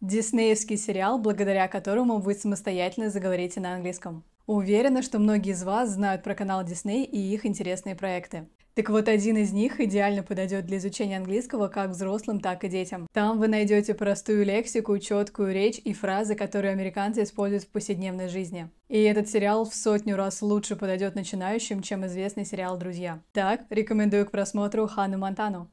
Диснеевский сериал, благодаря которому вы самостоятельно заговорите на английском. Уверена, что многие из вас знают про канал Дисней и их интересные проекты. Так вот, один из них идеально подойдет для изучения английского как взрослым, так и детям. Там вы найдете простую лексику, четкую речь и фразы, которые американцы используют в повседневной жизни. И этот сериал в сотню раз лучше подойдет начинающим, чем известный сериал «Друзья». Так, рекомендую к просмотру "Хану Монтану.